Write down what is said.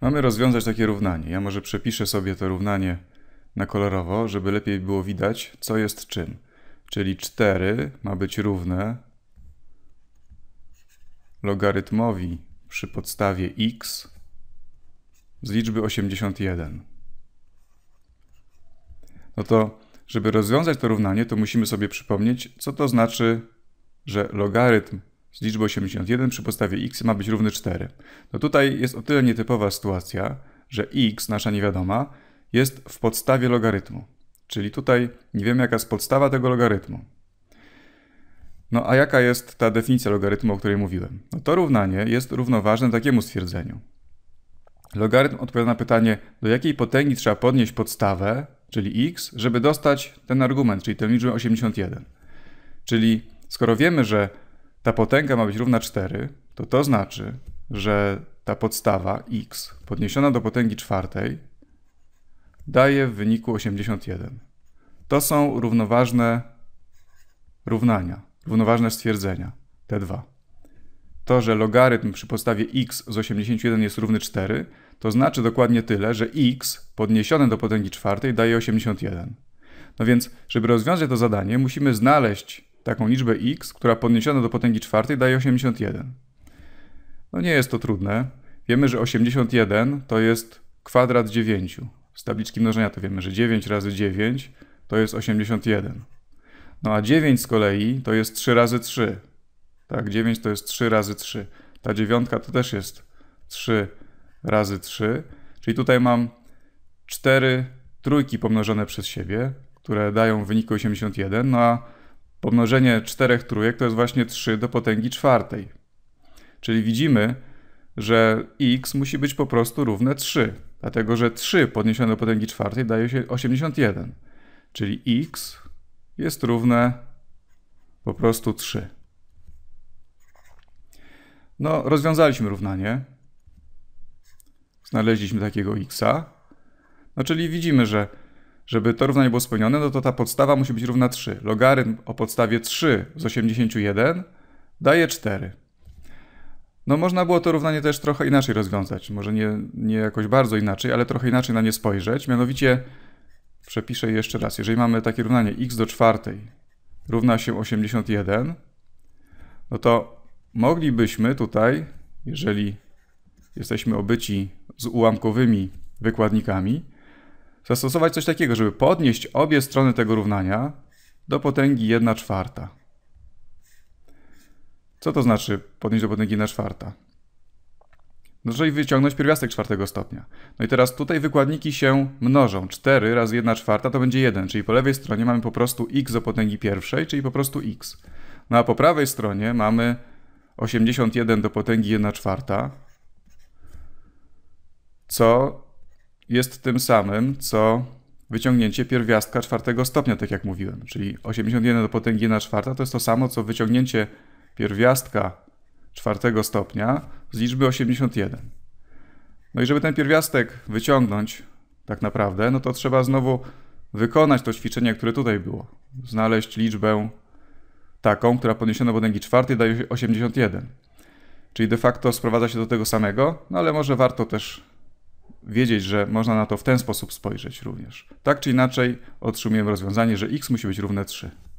Mamy rozwiązać takie równanie. Ja może przepiszę sobie to równanie na kolorowo, żeby lepiej było widać, co jest czym. Czyli 4 ma być równe logarytmowi przy podstawie x z liczby 81. No to, żeby rozwiązać to równanie, to musimy sobie przypomnieć, co to znaczy, że logarytm z liczby 81 przy podstawie x ma być równy 4. No tutaj jest o tyle nietypowa sytuacja, że x, nasza niewiadoma, jest w podstawie logarytmu. Czyli tutaj nie wiemy, jaka jest podstawa tego logarytmu. No a jaka jest ta definicja logarytmu, o której mówiłem? No to równanie jest równoważne takiemu stwierdzeniu. Logarytm odpowiada na pytanie, do jakiej potęgi trzeba podnieść podstawę, czyli x, żeby dostać ten argument, czyli tę liczbę 81. Czyli skoro wiemy, że ta potęga ma być równa 4, to to znaczy, że ta podstawa x podniesiona do potęgi czwartej daje w wyniku 81. To są równoważne równania, równoważne stwierdzenia, te dwa. To, że logarytm przy podstawie x z 81 jest równy 4, to znaczy dokładnie tyle, że x podniesione do potęgi czwartej daje 81. No więc, żeby rozwiązać to zadanie, musimy znaleźć taką liczbę x, która podniesiona do potęgi czwartej daje 81. No nie jest to trudne. Wiemy, że 81 to jest kwadrat 9. Z tabliczki mnożenia to wiemy, że 9 razy 9 to jest 81. No a 9 z kolei to jest 3 razy 3. Tak, 9 to jest 3 razy 3. Ta dziewiątka to też jest 3 razy 3. Czyli tutaj mam 4 trójki pomnożone przez siebie, które dają w wyniku 81. No a Pomnożenie czterech trójek to jest właśnie 3 do potęgi czwartej. Czyli widzimy, że x musi być po prostu równe 3, dlatego że 3 podniesione do potęgi czwartej daje się 81. Czyli x jest równe po prostu 3. No, rozwiązaliśmy równanie. Znaleźliśmy takiego x'a. No, czyli widzimy, że żeby to równanie było spełnione, no to ta podstawa musi być równa 3. Logarytm o podstawie 3 z 81 daje 4. No można było to równanie też trochę inaczej rozwiązać. Może nie, nie jakoś bardzo inaczej, ale trochę inaczej na nie spojrzeć. Mianowicie, przepiszę jeszcze raz, jeżeli mamy takie równanie x do czwartej równa się 81, no to moglibyśmy tutaj, jeżeli jesteśmy obyci z ułamkowymi wykładnikami, zastosować coś takiego, żeby podnieść obie strony tego równania do potęgi 1 czwarta. Co to znaczy podnieść do potęgi 1 czwarta? No, żeby wyciągnąć pierwiastek czwartego stopnia. No i teraz tutaj wykładniki się mnożą. 4 razy 1 czwarta to będzie 1, czyli po lewej stronie mamy po prostu x do potęgi pierwszej, czyli po prostu x. No a po prawej stronie mamy 81 do potęgi 1 czwarta, co jest tym samym, co wyciągnięcie pierwiastka czwartego stopnia, tak jak mówiłem. Czyli 81 do potęgi na czwarta to jest to samo, co wyciągnięcie pierwiastka czwartego stopnia z liczby 81. No i żeby ten pierwiastek wyciągnąć tak naprawdę, no to trzeba znowu wykonać to ćwiczenie, które tutaj było. Znaleźć liczbę taką, która podniesiona do potęgi czwartej daje 81. Czyli de facto sprowadza się do tego samego, no ale może warto też wiedzieć, że można na to w ten sposób spojrzeć również. Tak czy inaczej otrzymujemy rozwiązanie, że x musi być równe 3.